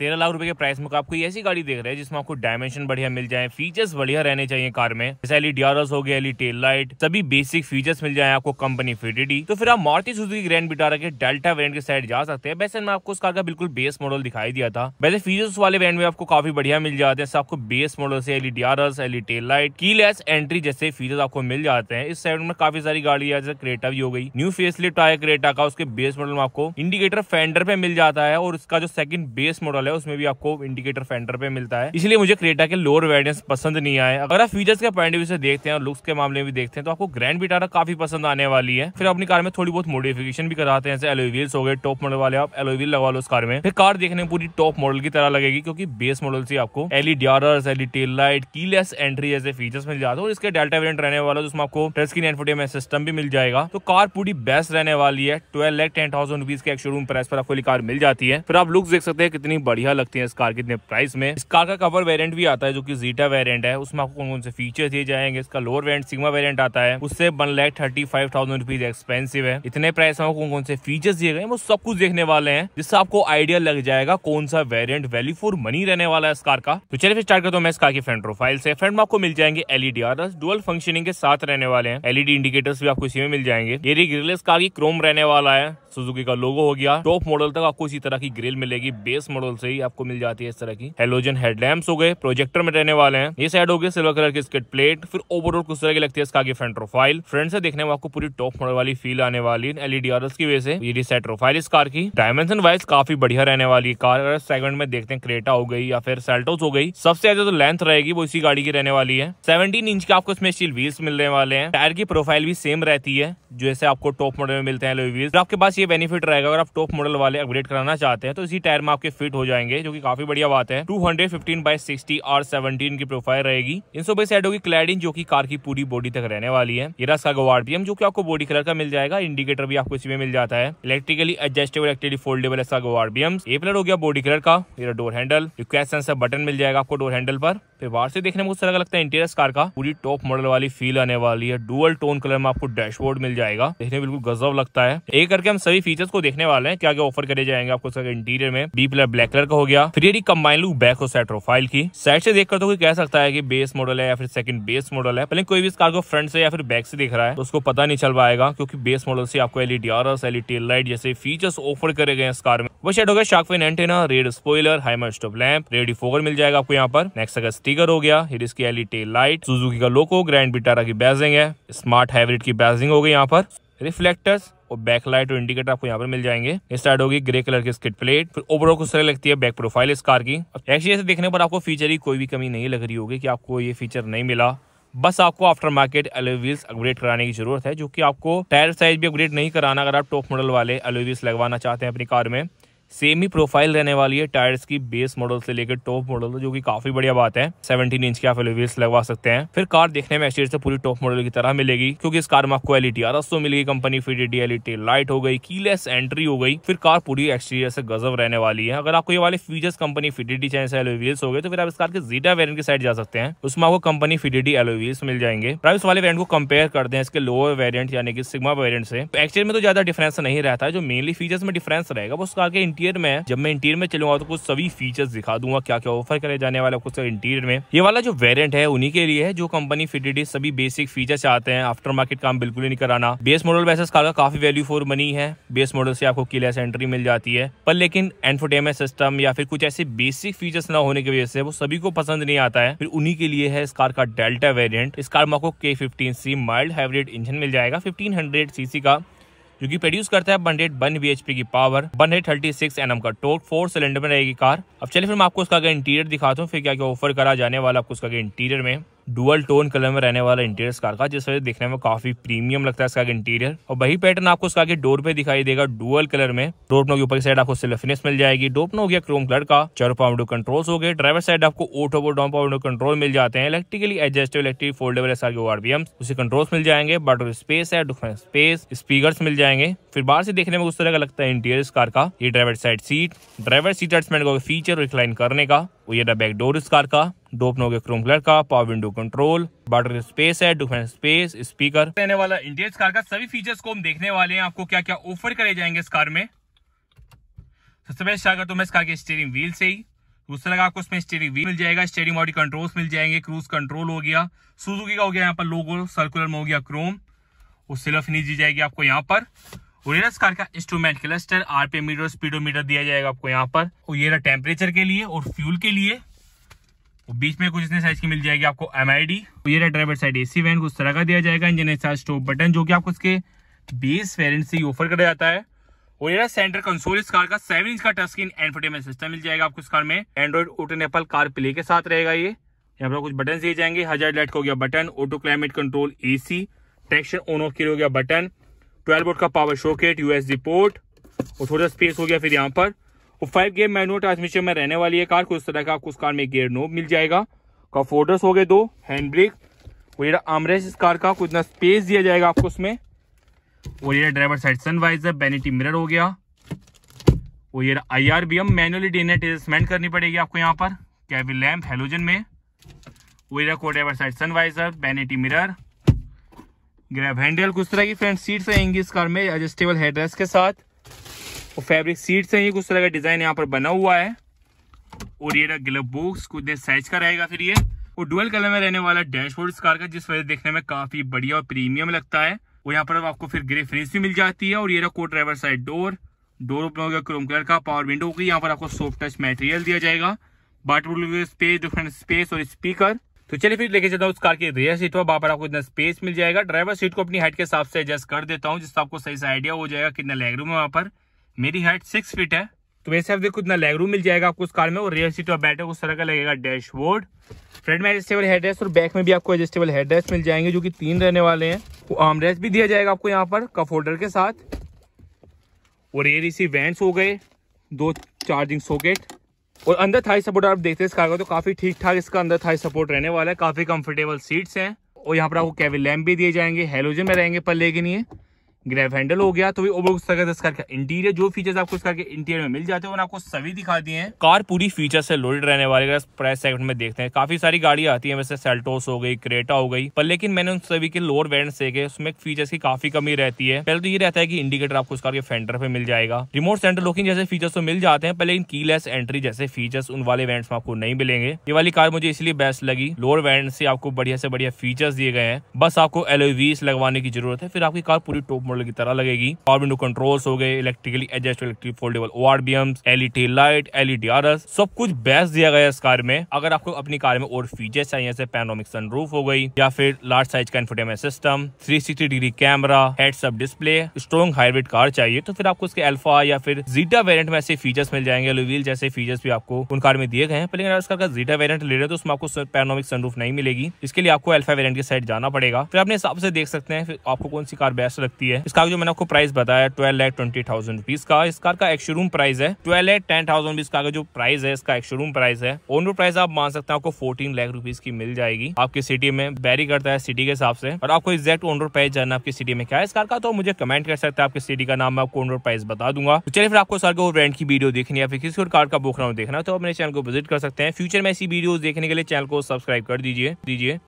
तेरह लाख रुपए के प्राइस में आपको ऐसी गाड़ी देख रहे हैं जिसमें आपको डायमेंशन बढ़िया मिल जाए फीचर्स बढ़िया रहने चाहिए कार में जैसे एली डियारस e हो गया एली टेल लाइट सभी बेसिक फीचर्स मिल जाए आपको कंपनी फिटेडी तो फिर आप मारुति सुजुकी ग्रैंड बिटारा के डेल्टा वेरियंट के साइड जा सकते हैं वैसे मैं आपको उस कार का बिल्कुल बेस मॉडल दिखाई दिया था वैसे फीचर्स वाले वेरियंट में आपको काफी बढ़िया मिल जाते हैं आपको बेस मॉडल से LED DRLs LED tail light keyless entry जैसे फीचर्स आपको मिल जाते हैं इस साइड में काफी सारी गाड़ी जैसे क्रेटा भी हो गई न्यू फेस लिफ्ट आया क्रेटा का उसके बेस मॉडल में आपको इंडिकेटर फेंडर पे मिल जाता है और उसका जो सेकंड बेस मॉडल है है उसमें भी आपको इंडिकेटर फेंडर पे मिलता है इसलिए मुझे क्रेटा के लोअर वेरियंट पसंद नहीं आए अगर आप फीचर्स के पॉइंट व्यू से देखते हैं और लुक्स के मामले में भी देखते हैं तो आपको ग्रैंड विटारा काफी पसंद आने वाली है फिर अपनी कार में थोड़ी बहुत मोडिफिकेशन भी कराते हैं जैसे एलोवील्स हो गए टॉप मॉडल वाले आप एलोवील लगा लो उस कार में फिर कार देखने में पूरी टॉप मॉडल की तरह लगेगी क्योंकि बेस मॉडल से आपको LED DRLs LED tail light keyless entry जैसे फीचर्स मिल जाते हैं और इसके डेल्टा वेरियंट रहने वाला जिसमें आपको टच स्क्रीन एंड सिस्टम भी मिल जाएगा तो कार पूरी बेस्ट रहने वाली है twelve lakh ten thousand rupees के एक शोरूम प्राइस पर आपको कार मिल जाती है फिर आप लुक्स देख सकते हैं कितनी बड़ी बढ़िया लगते हैं इस कार के इतने प्राइस में इस कार का कवर वेरियंट भी आता है जो की जीटा वेरियंट है उसमें आपको कौन कौन से फीचर दिए जाएंगे इसका लोअर वेरियंट सिग्मा वेरियंट आता है उससे one lakh thirty five thousand rupees expensive है इतने प्राइस में कौन कौन से फीचर दिए गए वो सब कुछ देखने वाले हैं जिससे आपको आइडिया लग जाएगा कौन सा वेरियंट वैल्यू फॉर मनी रहने वाला है इस कार का तो चलिए फिर स्टार्ट करता हूँ मैं इस कार की फ्रंट प्रोफाइल से फ्रंट में आपको मिल जाएंगे एलईडी आर डुअल फंक्शनिंग के साथ रहने वाले हैं एलईडी इंडिकेटर्स भी आपको इसी में मिल जाएंगे ये ग्रिलेस कार की क्रोम रहने वाला है सुजुकी का लोगो हो गया टॉप मॉडल तक आपको इसी तरह की ग्रिल मिलेगी बेस मॉडल से ही आपको मिल जाती है इस तरह की हेलोजन हेडलैम्प हो गए प्रोजेक्टर में रहने वाले हैं ये साइड हो गए सिल्वर कलर की स्किट प्लेट फिर ओवरऑल कुछ तरह की लगती है इसका आगे फ्रंट प्रोफाइल फ्रंट से देखने में आपको पूरी टॉप मॉडल वाली फील आने वाली एलईडी आर की वजह से ये सेट प्रोफाइल इस कार की डायमेंशन वाइज काफी बढ़िया रहने वाली कार सेगमेंट में देखते हैं क्रेटा हो गई या फिर सेल्टोस हो गई सबसे ज्यादा तो लेंथ रहेगी वो इसी गाड़ी की रहने वाली है सेवनटीन इंच की आपको इसमें स्टील व्हील्स मिलने वाले हैं टायर की प्रोफाइल भी सेम रहती है जैसे आपको टॉप मॉडल में मिलते हैं व्हील्स आपके पास ये बेनिफिट रहेगा अगर आप टॉप मॉडल वाले अपग्रेड कराना चाहते हैं तो इसी टायर में आपके फिट हो जाएंगे जो की काफी बढ़िया बात है two hundred fifteen by sixty R seventeen की प्रोफाइल रहेगी इन सौ बेस होगी क्लैडिंग जो की कार की पूरी बॉडी तक रहने वाली है ये रस का पीएम जो की आपको बॉडी कलर का मिल जाएगा इंडिकेटर भी आपको इसमें मिल जाता है इलेक्ट्रिकली एडजस्टेबल इलेक्ट्रिकली फोल्डेबल गवार आरपीएम ए प्लर हो गया बॉडी कलर का मेरा door handle request sensor button मिल जाएगा आपको डोर हैंडल पर फिर बाहर से देखने में कुछ तरह का लगता है इंटीरियर कार का पूरी टॉप मॉडल वाली फील आने वाली है डुअल टोन कलर में आपको डैशबोर्ड मिल जाएगा देखने में बिल्कुल गजब लगता है एक करके हम सभी फीचर्स को देखने वाले हैं क्या क्या ऑफर करे जाएंगे आपको इंटीरियर में बी प्लर ब्लैक लीटर का हो गया फिर ये कंबाइन लुक बैक हो साइड प्रोफाइल की साइड से देखकर तो कोई कह सकता है कि बेस मॉडल है या फिर सेकंड बेस मॉडल है पहले कोई भी इस कार को फ्रंट से या फिर बैक से देख रहा है तो उसको पता नहीं चल पाएगा क्योंकि बेस मॉडल से आपको एलईडी एस एलईडी टेल लाइट जैसे फीचर्स ऑफर करे गए इस कार में वो शेड हो गया shark fin antenna red spoiler high mount stop lamp रेडी फोगर मिल जाएगा आपको यहाँ पर नेक्स्ट का स्टीकर हो गया फिर इसकी एलई टेल लाइट सुजुकी का लोको ग्रैंड बिटारा की बैजिंग है स्मार्ट हाइब्रिड की बैजिंग हो गई यहाँ पर रिफ्लेक्टर्स और बैक लाइट और इंडिकेटर आपको यहाँ पर मिल जाएंगे इस साइड होगी ग्रे कलर की स्किट प्लेट फिर ओवरऑल कुछ तरह लगती है बैक प्रोफाइल इस कार की एक्चुअली ऐसे देखने पर आपको फीचर की कोई भी कमी नहीं लग रही होगी कि आपको ये फीचर नहीं मिला बस आपको आफ्टर मार्केट एलो अपग्रेड कराने की जरूरत है जो कि आपको टायर साइज भी अपग्रेड नहीं कराना अगर आप टॉप मॉडल वाले एलो लगवाना चाहते हैं अपनी कार में सेम ही प्रोफाइल रहने वाली है टायर्स की बेस मॉडल से लेकर टॉप मॉडल जो कि काफी बढ़िया बात है 17 इंच के आप व्हील्स लगवा सकते हैं फिर कार देखने में एक्सटीरियर से पूरी टॉप मॉडल की तरह मिलेगी क्योंकि इस कार में आपको एलईडी आरस तो मिलेगी कंपनी फिर डीएलईटी लाइट e e हो गई कीलेस एंट्री हो गई फिर कार पूरी एक्सटीरियर से गजब रहने वाली है अगर आपको ये वाले फीचर्स कंपनी डी चाहे एलोवील्स e हो गए तो फिर आप इस कार के जीटा वेरियंट की साइड जा सकते हैं उसमें आपको कंपनी डी एलोवील्स मिल जाएंगे प्राइस वाले वेरियंट को कंपेयर करते हैं इसके लोअर वेरियंट यानी कि सिग्मा वेरियंट से एक्सटीरियर तो में तो ज्यादा डिफरेंस नहीं रहता है जो मेनली फीचर्स में डिफरेंस रहेगा वो उस कार के इंटीरियर में जब मैं इंटीरियर में चलूंगा तो कुछ सभी फीचर्स दिखा दूंगा क्या क्या ऑफर करे जाने वाला कुछ इंटीरियर में ये वाला जो वेरियंट है उन्हीं के लिए है जो कंपनी फिटेड सभी बेसिक फीचर चाहते हैं आफ्टर मार्केट काम बिल्कुल ही नहीं कराना बेस मॉडल वैसे कार का काफी वैल्यू फॉर मनी है बेस मॉडल से आपको किलेस एंट्री मिल जाती है पर लेकिन एनफोटेमेंट सिस्टम या फिर कुछ ऐसे बेसिक फीचर्स ना होने की वजह से वो सभी को पसंद नहीं आता है फिर उन्हीं के लिए है इस कार का डेल्टा वेरियंट इस कार में आपको K fifteen C mild hybrid engine मिल जाएगा फिफ्टीन हंड्रेड सीसी का जो कि प्रोड्यूस करता है बनडेट वन बी की पावर वन थर्टी सिक्स एम का टोट फोर सिलेंडर में रहेगी कार अब चलिए फिर मैं आपको उसका इंटीरियर दिखाता हूँ फिर क्या क्या ऑफर करा जाने वाला आपको उसका इंटीरियर में डुअल टोन कलर में रहने वाला इंटीरियर कार का जिस वजह देखने में काफी प्रीमियम लगता है इसका इंटीरियर और वही पैटर्न आपको उसका आगे डोर पे दिखाई देगा डुअल कलर में डोपनो के ऊपर की साइड आपको सिल्फिनेस मिल जाएगी डोपनो हो गया क्रोम कलर का चारों पावर कंट्रोल्स हो गए ड्राइवर साइड आपको ऑटो और डाउन पावर कंट्रोल मिल जाते हैं इलेक्ट्रिकली एडजस्टेबल इलेक्ट्रिक फोल्डेबल एस आर के आरबीएम उसे कंट्रोल्स मिल जाएंगे बटर स्पेस है स्पेस स्पीकर मिल जाएंगे जाएंगे फिर बाहर से देखने में उस तरह का लगता है इंटीरियर इस कार का ये driver side seat driver seat adjustment का फीचर रिक्लाइन करने का वो ये बैक डोर इस कार का डोपनो के क्रोम कलर का power window control bottle space है डिफेंस स्पेस स्पीकर रहने वाला इंटीरियर कार का सभी फीचर्स को हम देखने वाले हैं आपको क्या क्या ऑफर करे जाएंगे इस कार में सबसे पहले स्टार्ट करता हूँ इस कार के स्टेयरिंग व्हील से ही उस तरह आपको इसमें स्टेयरिंग व्हील मिल जाएगा स्टेयरिंग बॉडी कंट्रोल्स मिल जाएंगे क्रूज कंट्रोल हो गया सुजुकी का हो गया यहाँ पर लोगो सर्कुलर में हो गया क्रोम वो सिर्फ नहीं दी जाएगी आपको यहाँ पर और ये कार का instrument cluster RPM meter speedometer दिया जाएगा आपको यहाँ पर और ये रहा टेम्परेचर के लिए और फ्यूल के लिए और बीच में कुछ इतने साइज की मिल जाएगी आपको एम आई डी ये रहा driver side A C vent उस तरह का दिया जाएगा इंजन स्टार्ट स्टॉप बटन जो कि आपको इसके बेस वेरियंट से ऑफर करा जाता है और ये सेंटर कंसोल इस कार का सेवन इंच का टच स्क्रीन एंटरटेनमेंट सिस्टम मिल जाएगा आपको इस कार में Android auto and Apple car play के साथ रहेगा ये यहाँ पर कुछ बटन दिए जाएंगे हजार लाइट का हो गया button auto climate control AC traction on off के लिए हो गया बटन ट्वेल्व वोट का पावर शोकेट यूएसडी पोर्ट और थोड़ा स्पेस हो गया फिर यहाँ पर और फाइव गेयर मैनुअल ट्रांसमिशन में रहने वाली है कार को इस तरह का आपको उस कार में गेयर नोब मिल जाएगा का फोल्डर्स हो गए दो हैंड ब्रेक और ये आमरेस इस कार का कुछ ना स्पेस दिया जाएगा आपको उसमें और ये driver side sun visor vanity mirror हो गया और ये I R V M manually day adjustment करनी पड़ेगी आपको यहाँ पर कैबिन लैम्प हेलोजन में वो ये driver side sun visor vanity mirror grab handle कुछ तरह की फ्रंट सीट्स आएंगी इस कार में एडजस्टेबल हेडरेस्ट के साथ और फैब्रिक सीट्स हैं ये कुछ तरह का डिज़ाइन यहाँ पर बना हुआ है और ये रहा ग्लब बॉक्स कुछ देर साइज का रहेगा फिर ये और डुअल कलर में रहने वाला डैशबोर्ड इस कार का जिस वजह देखने में काफ़ी बढ़िया और प्रीमियम लगता है और यहाँ पर आपको फिर ग्रे फिनिश भी मिल जाती है और ये रहा codriver side door door open हो गया क्रोम कलर का पावर विंडो होगी यहाँ पर आपको सॉफ्ट टच मटेरियल दिया जाएगा बाटर स्पेस डिफरेंट स्पेस और स्पीकर तो चलिए फिर लेके चलता हूँ उस कार की रेयर सीट पर वहाँ पर आपको इतना स्पेस मिल जाएगा ड्राइवर सीट को अपनी हाइट के हिसाब से एडजस्ट कर देता हूँ जिससे आपको सही से आइडिया हो जाएगा कितना लेग रूम है वहाँ पर मेरी हाइट सिक्स फीट है तो वैसे आप देखो इतना लेग रूम मिल जाएगा आपको उस कार में और रियर सीट पर बैठे उस तरह का लगेगा डैशबोर्ड फ्रंट में एडजस्टेबल हेडरेस्ट और बैक में भी आपको एडजस्टेबल हेडरेस्ट मिल जाएंगे जो कि तीन रहने वाले हैं वो आर्मरेस्ट भी दिया जाएगा आपको यहाँ पर कफ होल्डर के साथ और ये इसी वेंट्स हो गए दो चार्जिंग सॉकेट और अंदर थाई सपोर्ट आप देखते हैं इस कार का तो काफ़ी ठीक ठाक इसका अंदर थाई सपोर्ट रहने वाला है काफ़ी कंफर्टेबल सीट्स हैं और यहाँ पर आपको कैबिन लैम्प भी दिए जाएंगे हेलोजन में रहेंगे पल्ले के लिए ग्रैब हैंडल हो गया तो भी इंटीरियर जो फीचर्स आपको इस कार के इंटीरियर में मिल जाते हैं आपको सभी दिखा दिए हैं कार पूरी फीचर से लोडेड रहने वाले प्राइस सेगमेंट में देखते हैं काफी सारी गाड़ियां आती है वैसे सेल्टोस हो गई क्रेटा हो गई पर लेकिन मैंने उन सभी के लोअर वेरियंट देखे उसमें फीचर्स की काफी कमी रहती है पहले तो ये रहता है की इंडिकेटर आपको इस कार के फेंडर पे मिल जाएगा रिमोट सेंटर लोकिंग जैसे फीचर्स तो मिल जाते हैं पर लेकिन कीलेस एंट्री जैसे फीचर्स उन वाले वेरियंट्स में आपको नहीं मिलेंगे ये वाली कार मुझे इसलिए बेस्ट लगी लोअर वेरेंट से आपको बढ़िया से बढ़िया फीचर्स दिए गए हैं बस आपको एलोवीस लगवाने की जरूरत है फिर आपकी कार पूरी टॉप मॉडल की तरह लगेगी पावर विंडो कंट्रोल्स हो गए electrically adjust electric foldable O R V LED light LED R S सब कुछ बेस्ट दिया गया इस कार में अगर आपको अपनी कार में और फीचर चाहिए जैसे पैनोमिक सनरूफ हो गई या फिर लार्ज साइज का infotainment system three sixty degree camera heads up display strong hybrid car चाहिए तो फिर आपको उसके एल्फा या फिर जीटा वेरियंट में ऐसे फीचर्स मिल जाएंगे एलोवील जैसे फीचर्स भी आपको उन कार में दिए गए हैं पर इसका जीटा वेरियंट ले रहे तो उसमें आपको पेनोमिक सनरूफ नहीं मिलेगी इसके लिए आपको अल्फा वेरियंट के साइड जाना पड़ेगा फिर अपने हिसाब से देख सकते हैं फिर आपको कौन सी कार बेस्ट लगती है है जो मैंने आपको प्राइस बताया twelve lakh twenty thousand rupees का इस कार का एक्शोरूम प्राइस है twelve lakh ten thousand rupees का जो प्राइस है इसका एक्शोरूम प्राइस है ओन रोड प्राइस आप मान सकते हैं आपको फोर्टीन लाख रुपीज की मिल जाएगी आपकी सिटी में बैरी करता है सिटी के हिसाब से और आपको एक्जेक्ट ओन रोड प्राइस जाना आपकी सिटी में क्या है इस कार का तो मुझे कमेंट कर सकते हैं आपकी सिटी का नाम मैं आपको ओन रोड प्राइस बता दूंगा तो चलिए फिर आपको सर को रेंट की वीडियो देखनी है फिर किसी और कार का बोखना देखना तो अपने चैनल को विजिट कर सकते हैं फ्यूचर में ऐसी वीडियो देखने के लिए चैनल को सब्सक्राइब कर दीजिए दीजिए